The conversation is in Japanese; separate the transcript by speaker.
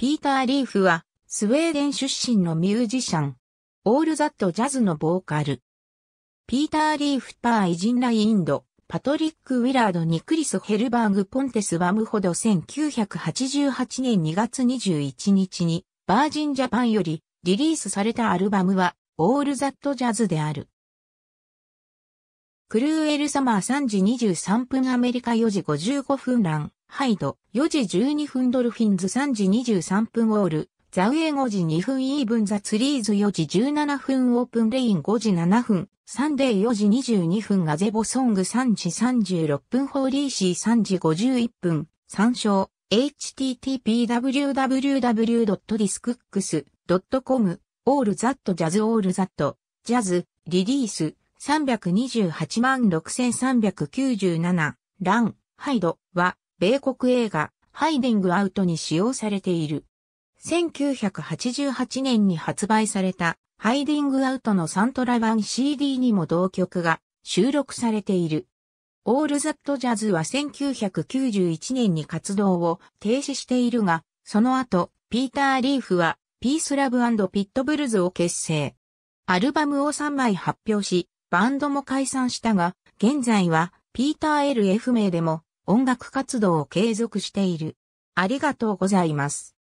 Speaker 1: ピーター・リーフは、スウェーデン出身のミ
Speaker 2: ュージシャン。オールザット・ジャズのボーカル。ピーター・リーフ・パー偉人イ・インド、パトリック・ウィラード・ニクリス・ヘルバーグ・ポンテス・ワムほど1988年2月21日に、バージン・ジャパンよりリリースされたアルバムは、オールザット・ジャズである。クルーエルサマー3時23分アメリカ4時55分ラン、ハイド、4時12分ドルフィンズ3時23分ウォール、ザウェイ5時2分イーブンザツリーズ4時17分オープンレイン5時7分、サンデー4時22分ガゼボソング3時36分ホーリーシー3時51分、参照、http://www.discooks.com、オールザットジャズオールザット、ジャズ、リリース、328万6397、ラン、ハイドは、米国映画、ハイディングアウトに使用されている。1988年に発売された、ハイディングアウトのサントラ版 CD にも同曲が収録されている。オールザットジャズは1991年に活動を停止しているが、その後、ピーター・リーフは、ピースラブピットブルズを結成。アルバムを3枚発表し、バンドも解散したが、現在はピーター LF 名でも音楽活動を継続してい
Speaker 1: る。ありがとうございます。